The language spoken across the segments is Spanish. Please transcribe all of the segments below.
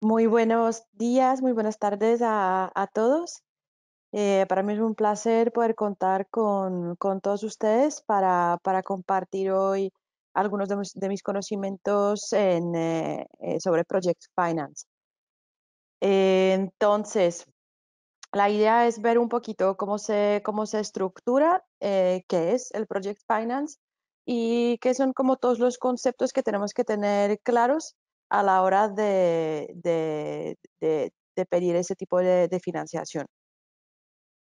Muy buenos días, muy buenas tardes a, todos. Eh, para mí es un placer poder contar con, todos ustedes para, compartir hoy algunos de mis, conocimientos eh, eh, sobre Project Finance. entonces, la idea es ver un poquito cómo se, cómo se estructura, qué es el Project Finance y qué son como todos los conceptos que tenemos que tener claros a la hora de, pedir ese tipo de, financiación.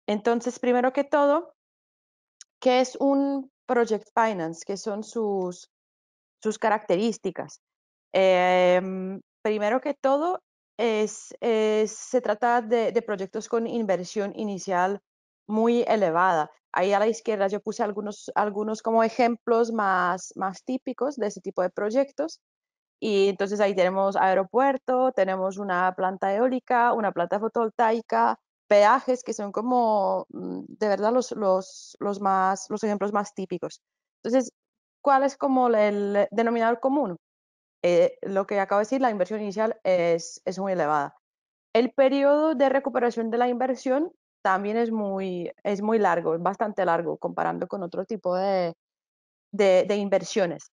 Entonces, primero que todo, ¿qué es un Project Finance? ¿Qué son sus, características? Em, primero que todo, es, se trata de, proyectos con inversión inicial muy elevada. Ahí a la izquierda yo puse algunos, como ejemplos más, más típicos de ese tipo de proyectos. Y entonces ahí tenemos aeropuerto, tenemos una planta eólica, una planta fotovoltaica, peajes que son como mm, de verdad los, los, los, más, los ejemplos más típicos. Entonces, ¿cuál es como el denominador común? Eh, lo que acabo de decir, la inversión inicial es, es muy elevada. El periodo de recuperación de la inversión también es muy, es muy largo, es bastante largo comparando con otro tipo de, de inversiones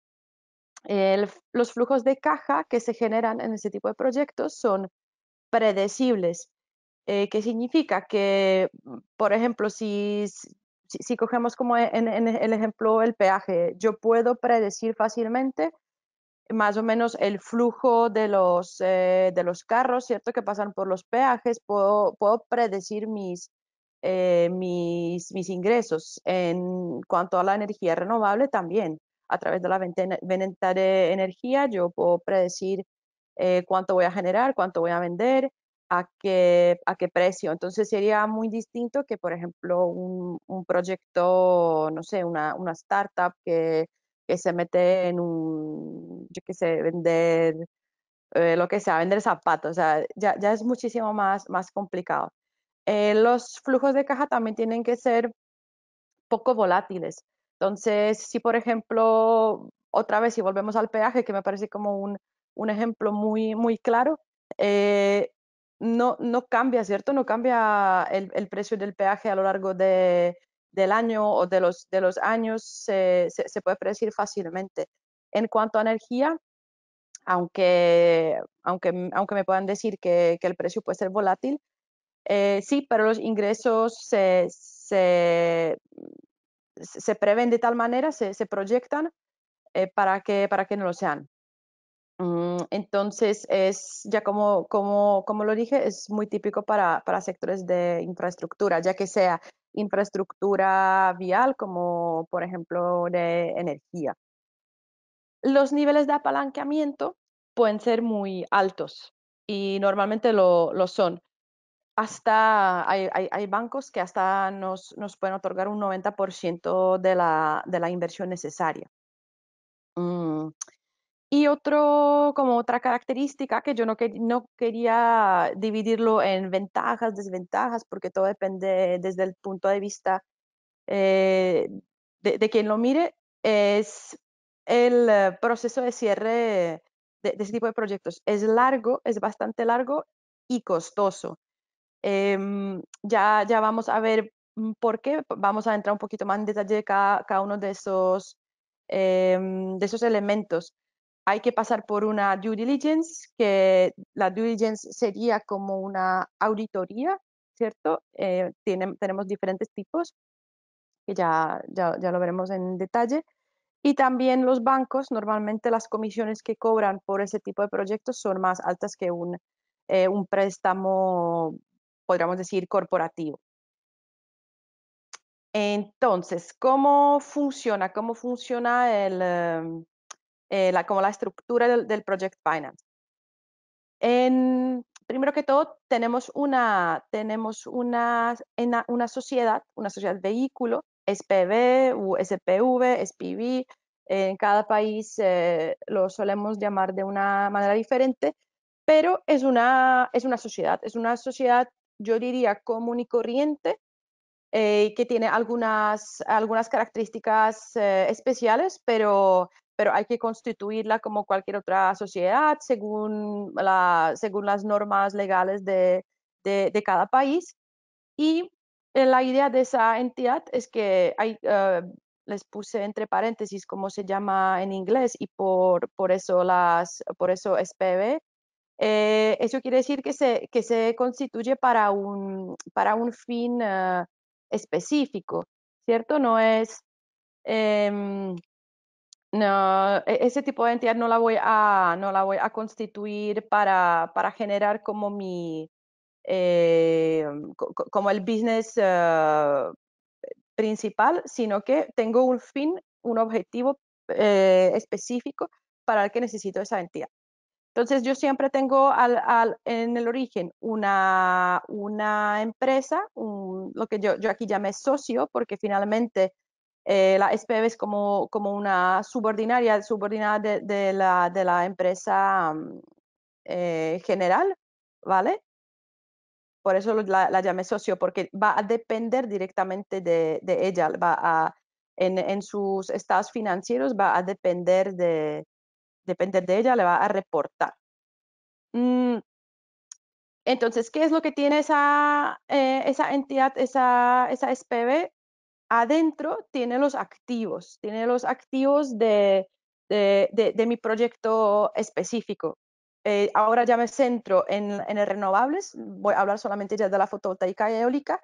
los flujos de caja que se generan en este tipo de proyectos son predecibles, eh, que significa que, mm, por ejemplo, si, si, cogemos como e, en, el ejemplo el peaje, yo puedo predecir fácilmente más o menos el flujo de los, eh, de los carros, ¿cierto? Que pasan por los peajes, puedo, puedo predecir mis, eh, mis, mis ingresos. En cuanto a la energía renovable también a través de la venta de energía, yo puedo predecir eh, cuánto voy a generar, cuánto voy a vender, a qué, a qué precio. Entonces sería muy distinto que, por ejemplo, un, un proyecto, no sé, una, una startup que, que, se mete en un, yo qué sé, vender, eh, lo que sea, vender zapatos. O sea, ya, ya es muchísimo más, más complicado. Eh, los flujos de caja también tienen que ser poco volátiles. Entonces, si por ejemplo, otra vez, si volvemos al peaje, que me parece como un, un ejemplo muy, muy claro, eh, no, no cambia, ¿cierto? No cambia el, el, precio del peaje a lo largo de, del año o de los, de los años, se, se, puede predecir fácilmente. En cuanto a energía, aunque, aunque, aunque me puedan decir que, que el precio puede ser volátil, eh, sí, pero los ingresos se, se, se prevén de tal manera, se, proyectan eh, para, que, para que no lo sean. Mm, entonces, es ya como, lo dije, es muy típico para, sectores de infraestructura, ya que sea infraestructura vial como, por ejemplo, de energía. Los niveles de apalancamiento pueden ser muy altos y normalmente lo son hasta hay, bancos que hasta nos, pueden otorgar un 90% de la, inversión necesaria. Mm. Y como otra característica que yo no, quería dividirlo en ventajas, desventajas, porque todo depende desde el punto de vista eh, de, quien lo mire, es el eh, proceso de cierre de, de este tipo de proyectos. Es largo, es bastante largo y costoso. Eh, ya, ya vamos a ver mm, por qué, vamos a entrar un poquito más en detalle de cada, uno de esos, em, de esos elementos. Hay que pasar por una due diligence, que la due diligence sería como una auditoría, ¿cierto? Eh, tenemos diferentes tipos, que ya, ya, ya lo veremos en detalle. Y también los bancos, normalmente las comisiones que cobran por ese tipo de proyectos son más altas que un, eh, un préstamo podríamos decir, corporativo. Entonces, ¿cómo funciona? ¿Cómo funciona el, em, eh, la, como la estructura del, Project Finance? En, primero que todo, tenemos, una, tenemos una, en una sociedad, una sociedad vehículo, SPV, SPV, SPV. En cada país eh, lo solemos llamar de una manera diferente, pero es una, es una sociedad, es una sociedad yo diría común y corriente, eh, que tiene algunas, algunas características eh, especiales, pero, pero hay que constituirla como cualquier otra sociedad según, la, según las normas legales de, de, cada país. Y eh, la idea de esa entidad es que hay, les puse entre paréntesis cómo se llama en inglés y por, por, eso, las, por eso spv eh, eso quiere decir que se, constituye para un, fin ah, específico, ¿cierto? No es... Em, no, e, ese tipo de entidad no la voy a, no la voy a constituir para, generar como mi, eh, como el business ah, principal, sino que tengo un fin, un objetivo eh, específico para el que necesito esa entidad. Entonces yo siempre tengo al, en el origen una, una empresa, lo que yo, yo, aquí llamé socio, porque finalmente eh, la SPV es como, como una subordinaria, subordinada de, la, de la, empresa mm, eh, general, ¿vale? Por eso la, la, socio, porque va a depender directamente de, de ella, va a, en, en sus estados financieros va a depender de, Depende de ella, le va a reportar. Mm, entonces, ¿qué es lo que tiene esa, eh, entidad, esa, esa SPV? Adentro tiene los activos, tiene los activos de, mi proyecto específico. Eh, ahora ya me centro en, renovables, voy a hablar solamente ya de la fotovoltaica y eólica.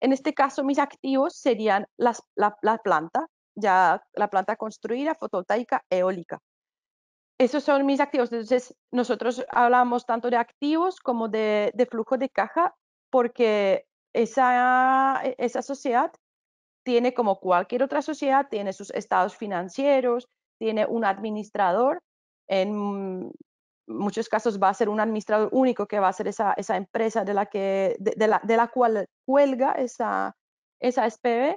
En este caso, mis activos serían la, la planta, ya la planta construida, fotovoltaica, eólica esos son mis activos. Entonces, nosotros hablamos tanto de activos como de, de flujo de caja, porque esa, e, esa sociedad tiene, como cualquier otra sociedad, tiene sus estados financieros, tiene un administrador. En muchos casos va a ser un administrador único que va a ser esa, esa empresa de la, que, de, la, cual cuelga esa, esa SPV.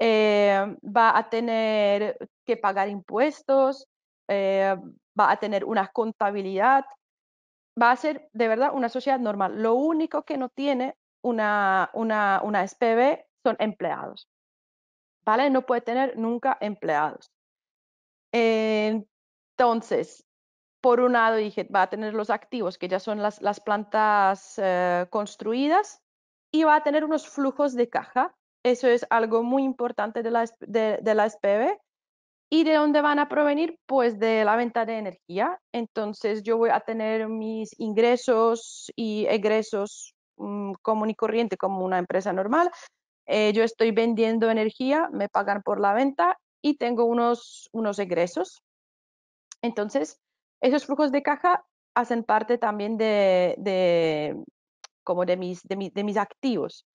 Eh, va a tener que pagar impuestos, eh, va a tener una contabilidad, va a ser de verdad una sociedad normal. Lo único que no tiene una, una, SPV son empleados. ¿Vale? No puede tener nunca empleados. Entonces, por un lado dije, va a tener los activos, que ya son las, plantas eh, construidas, y va a tener unos flujos de caja. Eso es algo muy importante de la, de, de la ¿Y de dónde van a provenir? Pues de la venta de energía. Entonces yo voy a tener mis ingresos y egresos mm, común y corriente como una empresa normal. Eh, yo estoy vendiendo energía, me pagan por la venta y tengo unos, unos egresos. Entonces, esos flujos de caja hacen parte también de, como de mis, de mis activos.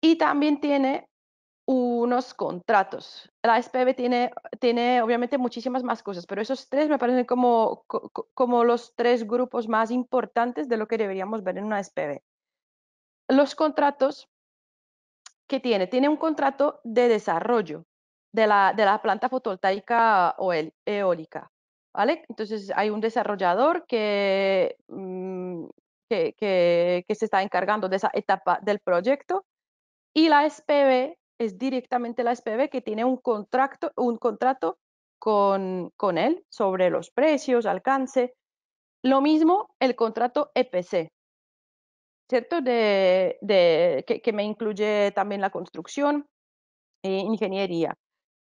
Y también tiene unos contratos. La SPV tiene, tiene obviamente muchísimas más cosas, pero esos tres me parecen como, como los tres grupos más importantes de lo que deberíamos ver en una SPV. Los contratos que tiene, tiene un contrato de desarrollo de la, planta fotovoltaica o eólica, ¿vale? Entonces hay un desarrollador mm, que, que, se está encargando de esa etapa del proyecto y la SPV es directamente la SPV que tiene un contrato, un contrato con, él sobre los precios, alcance. Lo mismo el contrato EPC, ¿cierto? De, que, me incluye también la construcción, e ingeniería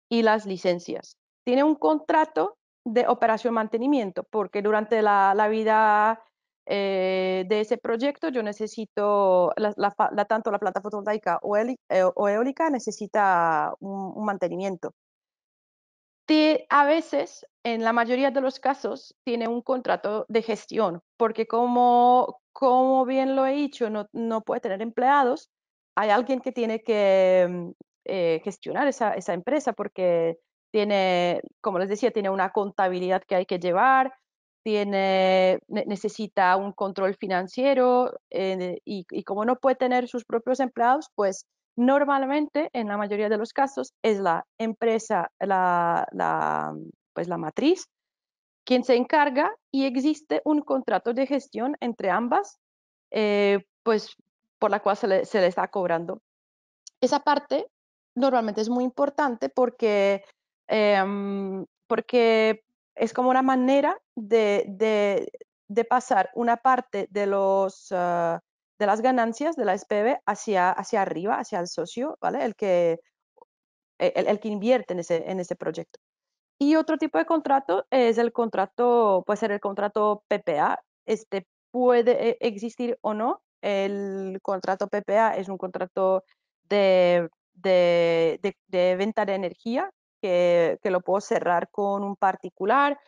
y las licencias. Tiene un contrato de operación mantenimiento porque durante la, la vida eh, de ese proyecto, yo necesito, tanto la planta fotovoltaica o, eh, eólica necesita un, mantenimiento. Te, a veces, en la mayoría de los casos, tiene un contrato de gestión, porque como, como bien lo he dicho, no, puede tener empleados, hay alguien que tiene que mm, eh, gestionar esa, esa empresa porque tiene, como les decía, tiene una contabilidad que hay que llevar, tiene, necesita un control financiero eh, y, como no puede tener sus propios empleados, pues normalmente en la mayoría de los casos es la empresa, la, pues la matriz, quien se encarga y existe un contrato de gestión entre ambas, eh, pues por la cual se le, está cobrando. Esa parte normalmente es muy importante porque, em, porque es como una manera de, pasar una parte de, los, ah, de las ganancias de la SPV hacia, hacia arriba, hacia el socio, ¿vale? El que, e, el, que invierte en ese, en ese proyecto. Y otro tipo de contrato es el contrato, puede ser el contrato PPA. Este puede eh, existir o no. El contrato PPA es un contrato de, de venta de energía que, lo puedo cerrar con un particular,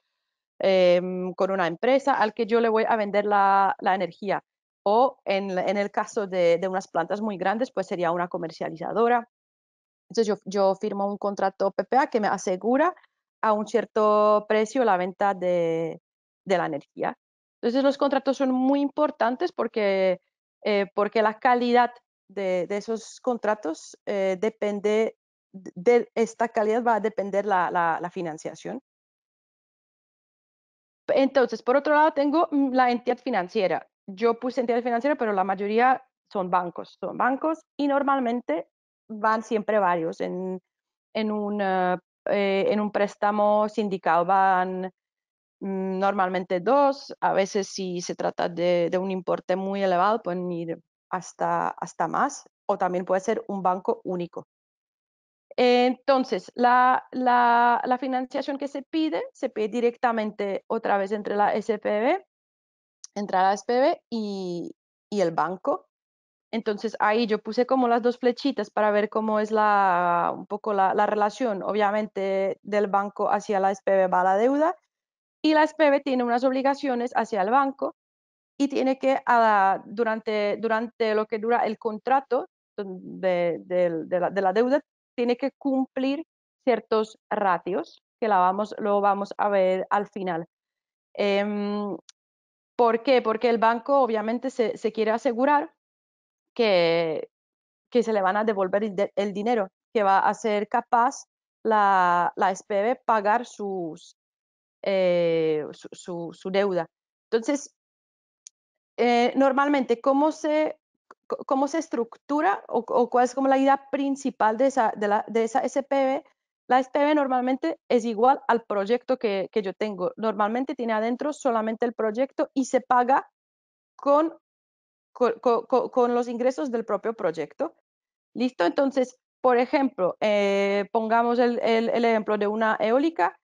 em, con una empresa al que yo le voy a vender la, energía. O en, el caso de, unas plantas muy grandes, pues sería una comercializadora. Entonces yo, firmo un contrato PPA que me asegura a un cierto precio la venta de, la energía. Entonces los contratos son muy importantes porque, eh, porque la calidad de, esos contratos eh, depende de esta calidad va a depender la, financiación. Entonces, por otro lado, tengo mm, la entidad financiera. Yo puse entidad financiera, pero la mayoría son bancos, son bancos y normalmente van siempre varios. En, en, eh, eh, en un préstamo sindical van mm, normalmente dos, a veces si se trata de, de, un importe muy elevado pueden ir hasta, hasta más, o también puede ser un banco único. Entonces, la, financiación que se pide, se pide directamente otra vez entre la SPB, entre la SPB y, el banco. Entonces, ahí yo puse como las dos flechitas para ver cómo es la, un poco la, relación, obviamente, del banco hacia la SPB va la deuda y la SPB tiene unas obligaciones hacia el banco y tiene que, ah, durante, durante lo que dura el contrato, de, la, deuda tiene que cumplir ciertos ratios, que la vamos, lo vamos a ver al final. Em, ¿Por qué? Porque el banco obviamente se, quiere asegurar que, se le van a devolver el, dinero, que va a ser capaz la, la pagar sus, eh, su, deuda. Entonces, eh, normalmente, ¿cómo se cómo se estructura o, cuál es como la idea principal de esa, de, la, de esa SPV. La SPV normalmente es igual al proyecto que, que, yo tengo. Normalmente tiene adentro solamente el proyecto y se paga con, con, los ingresos del propio proyecto. ¿Listo? Entonces, por ejemplo, eh, pongamos el, el, ejemplo de una eólica,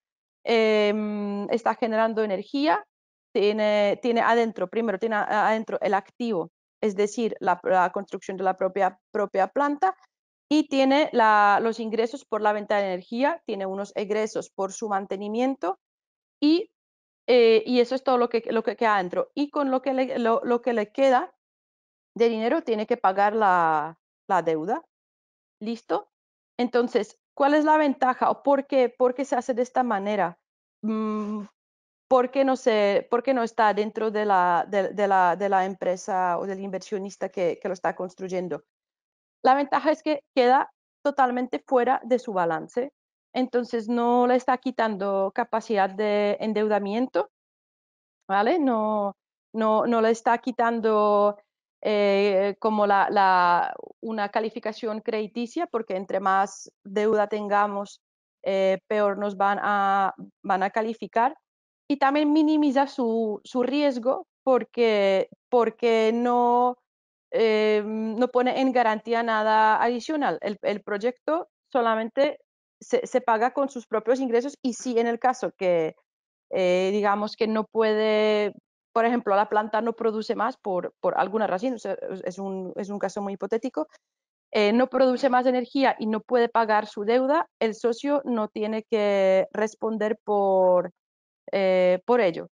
em, está generando energía, tiene, tiene adentro, primero tiene adentro el activo, es decir, la, construcción de la propia, propia planta, y tiene los ingresos por la venta de energía, tiene unos egresos por su mantenimiento eh, y, eso es todo lo que, lo que queda adentro. Y con lo que, le, lo, que le queda de dinero tiene que pagar la, deuda. ¿Listo? Entonces, ¿cuál es la ventaja o por qué, por se hace de esta manera? Mm, ¿por qué no, se, por qué no está dentro de la, de, la, de la, empresa o del inversionista que, que, lo está construyendo? La ventaja es que queda totalmente fuera de su balance, entonces no le está quitando capacidad de endeudamiento, ¿vale? No, no, no le está quitando eh, como la, la, una calificación crediticia, porque entre más deuda tengamos, eh, peor nos van a, van a calificar y también minimiza su, riesgo porque, porque no, eh, no pone en garantía nada adicional. El, proyecto solamente se, paga con sus propios ingresos y si en el caso que, eh, digamos, que no puede, por ejemplo, la planta no produce más por, alguna razón, es, un, caso muy hipotético, eh, no produce más energía y no puede pagar su deuda, el socio no tiene que responder por eh, por ello.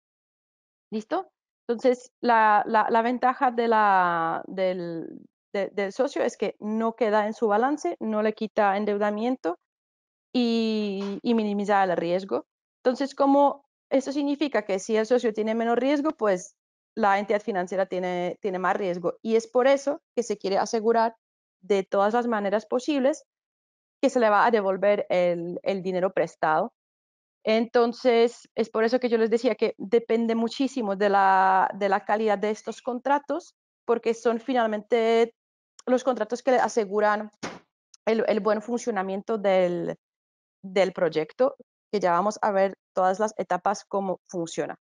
¿Listo? Entonces, la, ventaja del, socio es que no queda en su balance, no le quita endeudamiento y, minimiza el riesgo. Entonces, como eso significa que si el socio tiene menos riesgo, pues la entidad financiera tiene, más riesgo. Y es por eso que se quiere asegurar de todas las maneras posibles que se le va a devolver el dinero prestado entonces, es por eso que yo les decía que depende muchísimo de la, de la calidad de estos contratos, porque son finalmente los contratos que le aseguran el, el, buen funcionamiento del, del proyecto, que ya vamos a ver todas las etapas cómo funciona.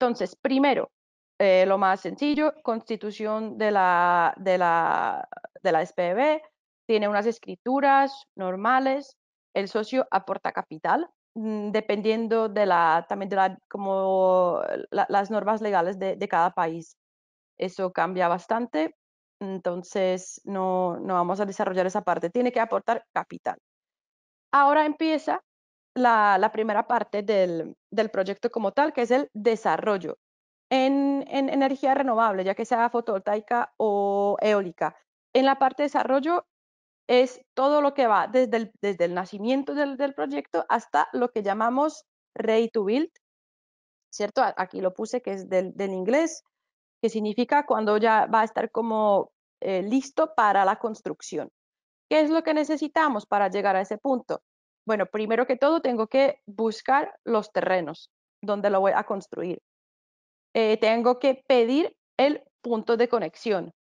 Entonces, primero, eh, lo más sencillo, constitución de la, de, la, de la SPV, tiene unas escrituras normales, el socio aporta capital, Mm, dependiendo de la, también de la, como las normas legales de, cada país. Eso cambia bastante, entonces no, no vamos a desarrollar esa parte. Tiene que aportar capital. Ahora empieza la, primera parte del, proyecto como tal, que es el desarrollo en, en energía renovable, ya que sea fotovoltaica o eólica. En la parte de desarrollo es todo lo que va desde el, nacimiento del, proyecto hasta lo que llamamos ready to build, ¿cierto? Aquí lo puse que es del, inglés, que significa cuando ya va a estar como eh, listo para la construcción. ¿Qué es lo que necesitamos para llegar a ese punto? Bueno, primero que todo tengo que buscar los terrenos donde lo voy a construir. Eh, tengo que pedir el punto de conexión,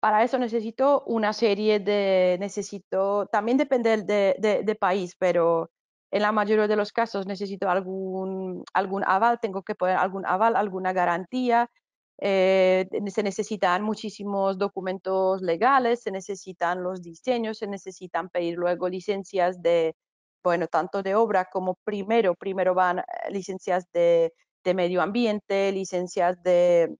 para eso necesito una serie de, necesito, también depende de, país, pero en la mayoría de los casos necesito algún, algún aval, tengo que poner algún aval, alguna garantía, eh, se necesitan muchísimos documentos legales, se necesitan los diseños, se necesitan pedir luego licencias de, bueno, tanto de obra como primero, primero van eh, licencias de, medio ambiente, licencias de,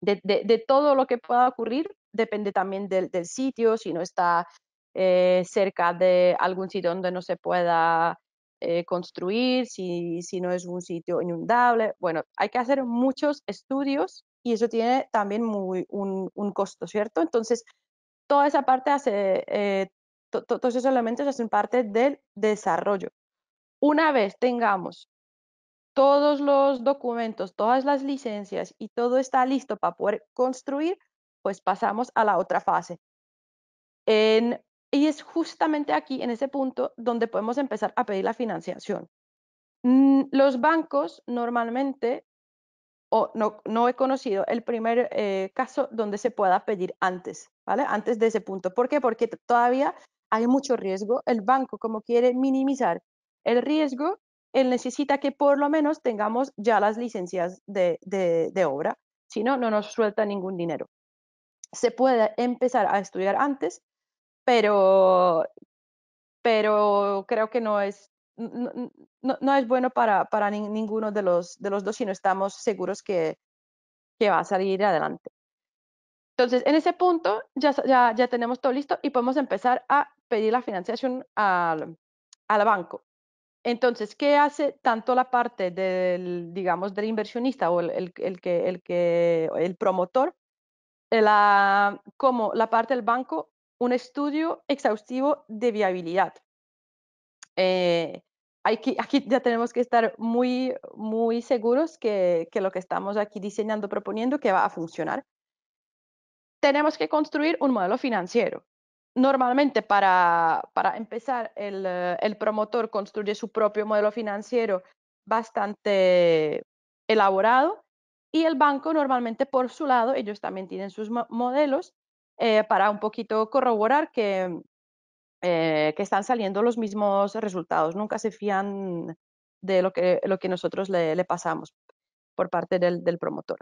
de, todo lo que pueda ocurrir depende también del, sitio, si no está eh, cerca de algún sitio donde no se pueda eh, construir, si, no es un sitio inundable. Bueno, hay que hacer muchos estudios y eso tiene también muy, un, costo, ¿cierto? Entonces, toda esa parte hace, eh, todos esos elementos hacen parte del desarrollo. Una vez tengamos todos los documentos, todas las licencias y todo está listo para poder construir, pues pasamos a la otra fase. y es justamente aquí, en ese punto, donde podemos empezar a pedir la financiación. Mm, los bancos normalmente, o no, no he conocido el primer eh, caso donde se pueda pedir antes, ¿vale? Antes de ese punto. ¿Por qué? Porque todavía hay mucho riesgo. El banco, como quiere minimizar el riesgo, él necesita que por lo menos tengamos ya las licencias de, de obra. Si no, no nos suelta ningún dinero se puede empezar a estudiar antes, pero, pero creo que no es, no, es bueno para, ninguno de los, de los dos si no estamos seguros que, va a salir adelante. Entonces, en ese punto ya, ya, tenemos todo listo y podemos empezar a pedir la financiación al, banco. Entonces, ¿qué hace tanto la parte del, digamos, del inversionista o que, el, que, el promotor eh, la, como la parte del banco, un estudio exhaustivo de viabilidad. Eh, aquí, aquí, ya tenemos que estar muy, muy seguros que, que lo que estamos aquí diseñando, proponiendo, que va a funcionar. Tenemos que construir un modelo financiero normalmente para, empezar, el, eh, el, promotor construye su propio modelo financiero bastante elaborado y el banco normalmente por su lado, ellos también tienen sus modelos eh, para un poquito corroborar que, eh, que están saliendo los mismos resultados. Nunca se fían de lo que, lo que nosotros le, pasamos por parte del, promotor.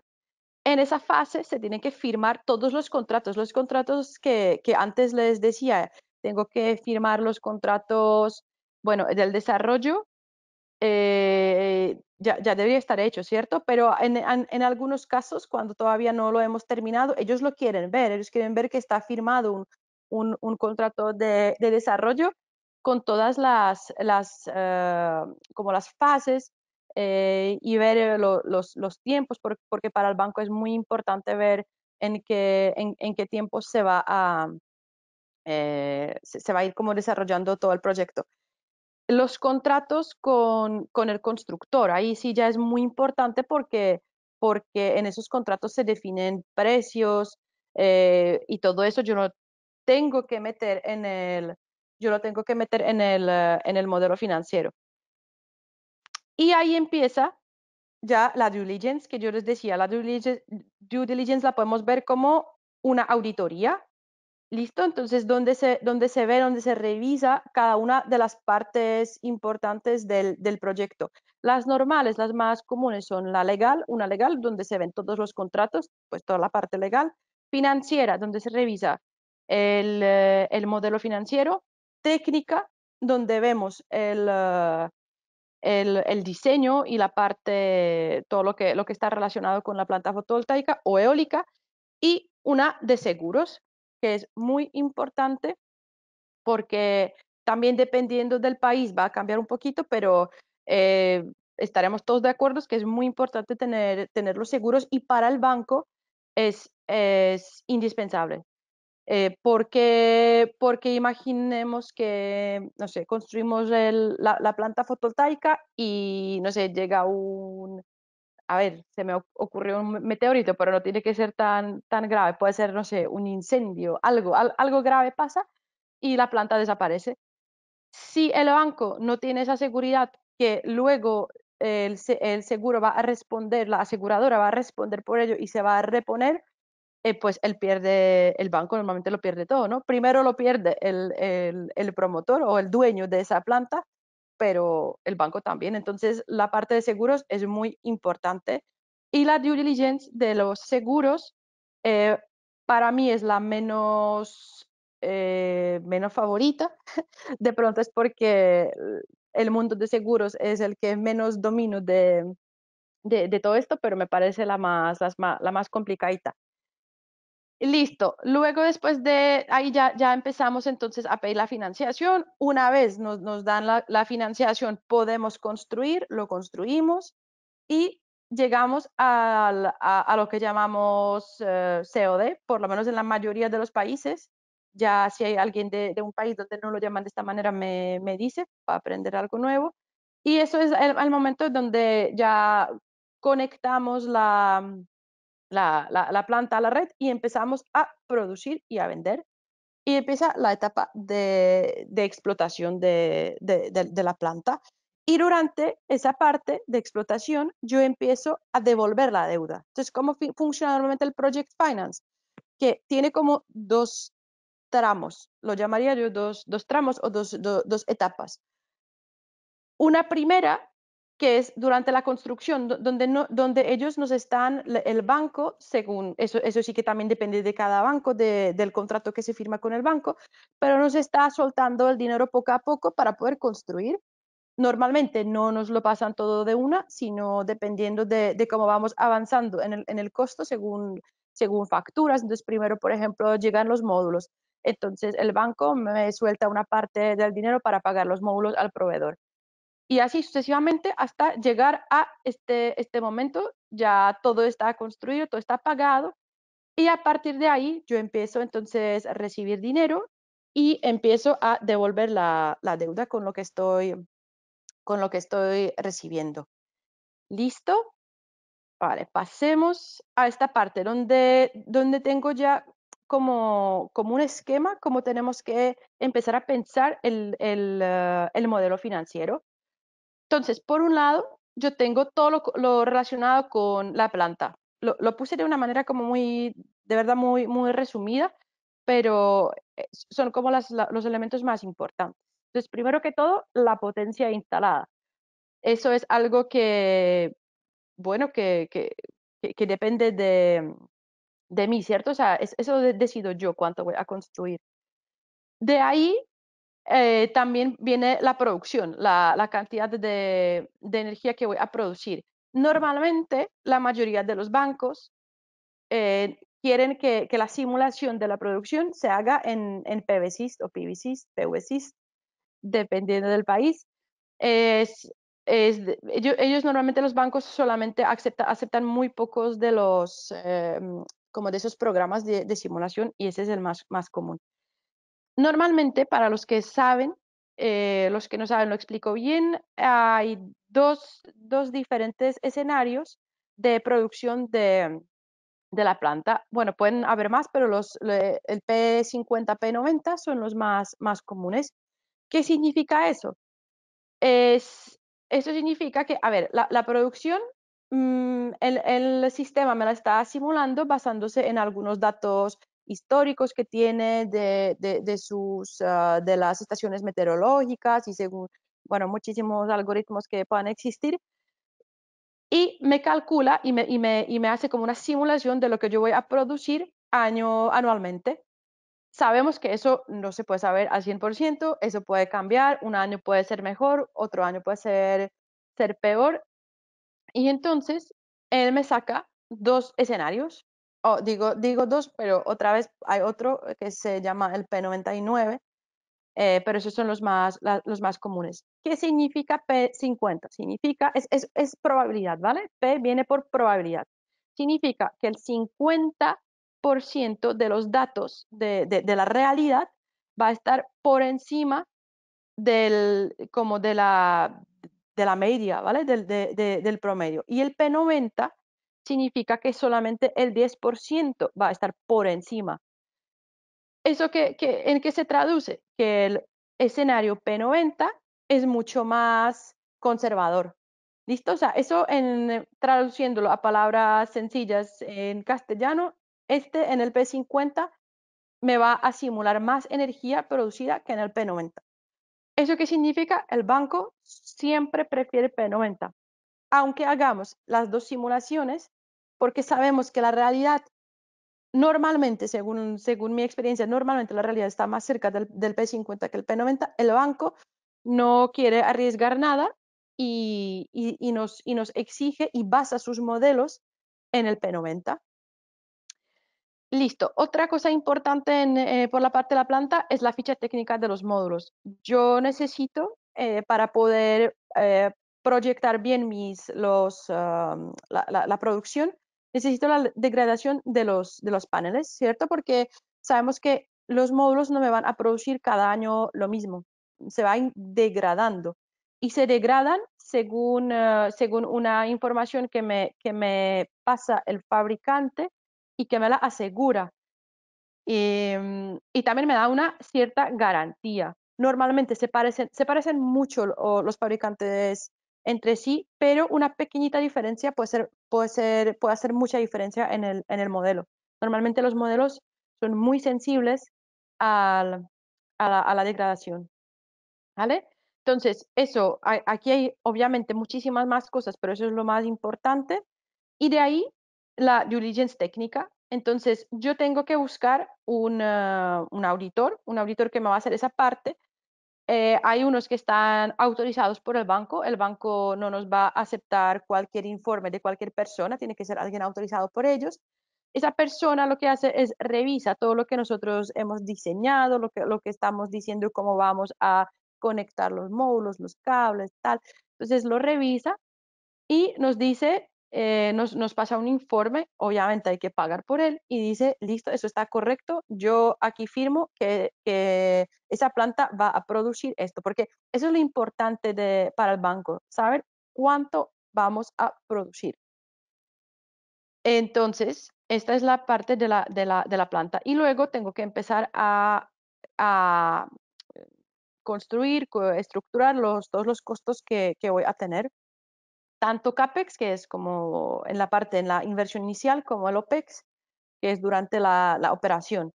En esa fase se tienen que firmar todos los contratos, los contratos que, que antes les decía, tengo que firmar los contratos, bueno, del desarrollo, eh, ya, ya, debería estar hecho, ¿cierto? Pero en, en, algunos casos, cuando todavía no lo hemos terminado, ellos lo quieren ver, ellos quieren ver que está firmado un, un, contrato de, de, desarrollo con todas las, las, eh, como las fases eh, y ver los, los, tiempos, porque, para el banco es muy importante ver en qué, en, qué tiempo se va, a, se, va a ir como desarrollando todo el proyecto. Los contratos con, el constructor, ahí sí ya es muy importante porque, porque en esos contratos se definen precios eh, y todo eso yo no tengo que meter en el, yo lo tengo que meter eh, en el, modelo financiero. Y ahí empieza ya la due diligence, que yo les decía, la due diligence la podemos ver como una auditoría ¿Listo? Entonces, ¿dónde se, dónde se ve, dónde se revisa cada una de las partes importantes del, proyecto? Las normales, las más comunes son la legal, una legal donde se ven todos los contratos, pues toda la parte legal, financiera, donde se revisa el, eh, modelo financiero, técnica, donde vemos eh, el, el, diseño y la parte, todo lo que, lo que está relacionado con la planta fotovoltaica o eólica, y una de seguros, que es muy importante porque también dependiendo del país va a cambiar un poquito, pero eh, estaremos todos de acuerdo que es muy importante tener, los seguros y para el banco es, es indispensable. Eh, porque, porque imaginemos que, no sé, construimos el, la, la, planta fotovoltaica y, no sé, llega un, a ver, se me ocurrió un meteorito, pero no tiene que ser tan, tan grave, puede ser, no sé, un incendio, algo, algo grave pasa y la planta desaparece. Si el banco no tiene esa seguridad que luego el, seguro va a responder, la aseguradora va a responder por ello y se va a reponer, eh, pues él pierde, el banco normalmente lo pierde todo, ¿no? Primero lo pierde el promotor o el dueño de esa planta pero el banco también. Entonces, la parte de seguros es muy importante y la due diligence de los seguros eh, para mí es la menos, eh, menos favorita. De pronto es porque el mundo de seguros es el que menos domino de, de, todo esto, pero me parece la más, la, la más complicadita. Listo. Luego, después de ahí ya, ya empezamos entonces a pedir la financiación. Una vez nos, dan la, financiación, podemos construir, lo construimos y llegamos a, lo que llamamos eh, COD, por lo menos en la mayoría de los países. Ya si hay alguien de, un país donde no lo llaman de esta manera, me, dice para aprender algo nuevo. Y eso es el, el momento donde ya conectamos la, la, planta a la red y empezamos a producir y a vender. Y empieza la etapa de, explotación de, la planta. Y durante esa parte de explotación, yo empiezo a devolver la deuda. Entonces, ¿cómo funciona normalmente el Project Finance? Que tiene como dos tramos, lo llamaría yo dos, tramos o dos, dos etapas. Una primera que es durante la construcción, donde, donde ellos nos están, el banco, según, eso, eso sí que también depende de cada banco, del contrato que se firma con el banco, pero nos está soltando el dinero poco a poco para poder construir. Normalmente no nos lo pasan todo de una, sino dependiendo de, cómo vamos avanzando en el, en el costo según, según facturas. Entonces, primero, por ejemplo, llegan los módulos. Entonces, el banco me suelta una parte del dinero para pagar los módulos al proveedor y así sucesivamente hasta llegar a este, este momento, ya todo está construido, todo está pagado y a partir de ahí yo empiezo entonces a recibir dinero y empiezo a devolver la, la deuda con lo que estoy con lo que estoy recibiendo. ¿Listo? Vale, pasemos a esta parte donde, donde tengo ya como, como un esquema, cómo tenemos que empezar a pensar el, el, eh, el modelo financiero. Entonces, por un lado, yo tengo todo lo, relacionado con la planta. Lo, puse de una manera como muy, de verdad, muy, muy resumida, pero eh, son como los elementos más importantes. Entonces, primero que todo, la potencia instalada. Eso es algo que, bueno, que, que, depende de, de mí, ¿cierto? O sea, eso decido yo cuánto voy a construir. De ahí eh, también viene la producción, la, cantidad de, energía que voy a producir. Normalmente, la mayoría de los bancos eh, quieren que, la simulación de la producción se haga en, en o PVCs, PVCs, dependiendo del país. ellos, normalmente los bancos solamente aceptan muy pocos de los em, como de esos programas de, simulación y ese es el más común. Normalmente, para los que saben, eh, los que no saben lo explico bien, hay dos, diferentes escenarios de producción de, la planta. Bueno, pueden haber más, pero los, el P50, P90 son los más, más comunes. ¿Qué significa eso? Es, eso significa que, a ver, la, producción, mm, el, el, sistema me la está simulando basándose en algunos datos históricos que tiene de, sus, ah, de las estaciones meteorológicas y según, bueno, muchísimos algoritmos que puedan existir. Y me calcula y me, y me hace como una simulación de lo que yo voy a producir año, anualmente. Sabemos que eso no se puede saber al 100%, eso puede cambiar, un año puede ser mejor, otro año puede ser, ser peor. Y entonces él me saca dos escenarios Oh, digo, dos, pero otra vez hay otro eh, que se llama el P99, eh, pero esos son los más, los más comunes. ¿Qué significa P50? Significa, es, es, probabilidad, ¿vale? P viene por probabilidad. Significa que el 50% de los datos de, la realidad va a estar por encima del, como de la, de la media, ¿vale? Del, del promedio. Y el P90 significa que solamente el 10% va a estar por encima. ¿Eso que, en qué se traduce? Que el escenario P90 es mucho más conservador. ¿Listo? O sea, eso eh, traduciéndolo a palabras sencillas en castellano, este en el P50 me va a simular más energía producida que en el P90. ¿Eso qué significa? El banco siempre prefiere P90 aunque hagamos las dos simulaciones, porque sabemos que la realidad normalmente, según, según mi experiencia, normalmente la realidad está más cerca del, P50 que el P90, el banco no quiere arriesgar nada y, nos, y nos exige y basa sus modelos en el P90. Listo. Otra cosa importante eh, por la parte de la planta es la ficha técnica de los módulos. Yo necesito, eh, para poder eh, proyectar bien mis, los, la, producción, necesito la degradación de los, de los paneles, ¿cierto? Porque sabemos que los módulos no me van a producir cada año lo mismo, se van degradando y se degradan según, eh, según una información que me, que me pasa el fabricante y que me la asegura. Y, em, y también me da una cierta garantía. Normalmente se parecen, se parecen mucho los fabricantes entre sí, pero una pequeñita diferencia puede, ser, puede, ser, puede hacer mucha diferencia en el, modelo. Normalmente los modelos son muy sensibles a, la, degradación. ¿Vale? Entonces, eso, aquí hay obviamente muchísimas más cosas, pero eso es lo más importante. Y de ahí la diligence técnica. Entonces, yo tengo que buscar ah, un auditor, un auditor que me va a hacer esa parte eh, hay unos que están autorizados por el banco. El banco no nos va a aceptar cualquier informe de cualquier persona, tiene que ser alguien autorizado por ellos. Esa persona lo que hace es revisa todo lo que nosotros hemos diseñado, lo que, lo que estamos diciendo, cómo vamos a conectar los módulos, los cables, tal. Entonces lo revisa y nos dice eh, nos, pasa un informe, obviamente hay que pagar por él y dice, listo, eso está correcto, yo aquí firmo que, esa planta va a producir esto, porque eso es lo importante para el banco, saber cuánto vamos a producir. Entonces, esta es la parte de la, planta y luego tengo que empezar a, construir, estructurar todos los costos que voy a tener tanto CAPEX, que es como en la parte, en la inversión inicial, como el OPEX, que es durante la, operación.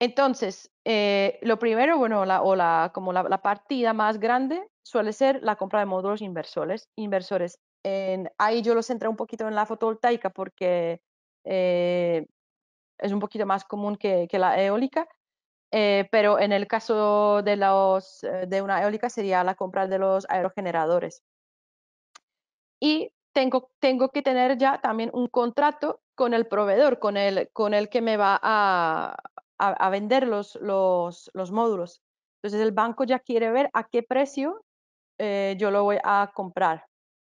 Entonces, eh, lo primero, bueno, o la, como la, partida más grande suele ser la compra de módulos inversores. inversores. En, ahí yo los centré un poquito en la fotovoltaica porque eh, es un poquito más común que, la eólica, eh, pero en el caso de, los, de una eólica sería la compra de los aerogeneradores y tengo, tengo que tener ya también un contrato con el proveedor, con el, con el que me va a, a, vender los, los, módulos. Entonces el banco ya quiere ver a qué precio eh, yo lo voy a comprar.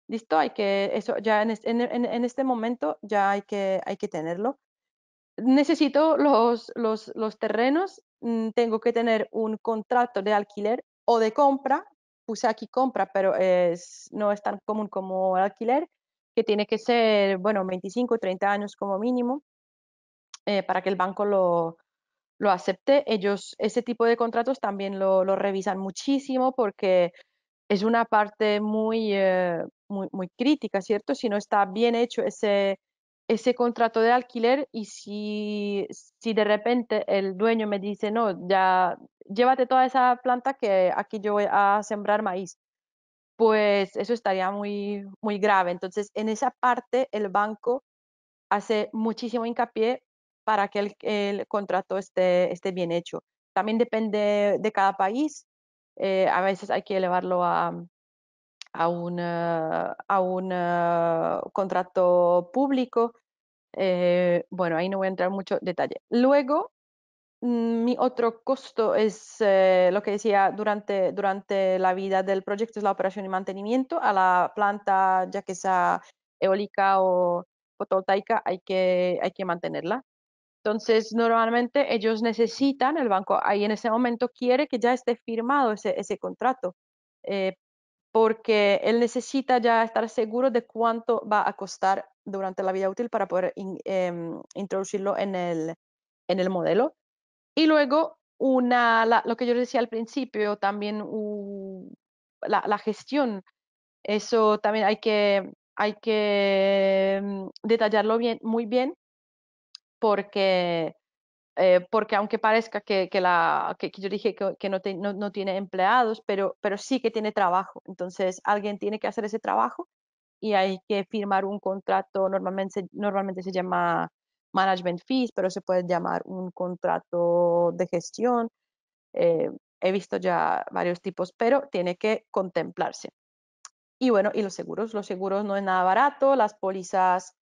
Listo, hay que, eso ya en, este momento ya hay que, hay que tenerlo. Necesito los, los terrenos, mm, tengo que tener un contrato de alquiler o de compra puse aquí compra, pero es, no es tan común como alquiler, que tiene que ser, bueno, 25, 30 años como mínimo eh, para que el banco lo, lo, acepte. Ellos, ese tipo de contratos también lo, revisan muchísimo porque es una parte eh, muy, muy, crítica, ¿cierto? Si no está bien hecho ese, ese contrato de alquiler y si, si de repente el dueño me dice, no, ya llévate toda esa planta que aquí yo voy a sembrar maíz. Pues eso estaría muy, muy grave. Entonces, en esa parte el banco hace muchísimo hincapié para que el, contrato esté, esté bien hecho. También depende de cada país. Eh, a veces hay que elevarlo a, a un, eh, a un eh, contrato público. bueno, ahí no voy a entrar mucho detalle. Luego, Mm, mi otro costo es eh, lo que decía durante, durante la vida del proyecto, es la operación y mantenimiento a la planta, ya que sea eólica o fotovoltaica, hay que, hay que mantenerla. Entonces, normalmente ellos necesitan, el banco ahí en ese momento quiere que ya esté firmado ese, contrato, eh, porque él necesita ya estar seguro de cuánto va a costar durante la vida útil para poder em, introducirlo en el modelo. Y luego, una, lo que yo decía al principio, también la, gestión. Eso también hay que, hay que mm, detallarlo bien, muy bien porque, eh, porque aunque parezca que, que la, que, yo dije que, no, no, no, tiene empleados, pero, pero sí que tiene trabajo. Entonces, alguien tiene que hacer ese trabajo y hay que firmar un contrato, normalmente, normalmente se llama management fees, pero se puede llamar un contrato de gestión. Eh, he visto ya varios tipos, pero tiene que contemplarse. Y bueno, y los seguros, los seguros no es nada barato, las pólizas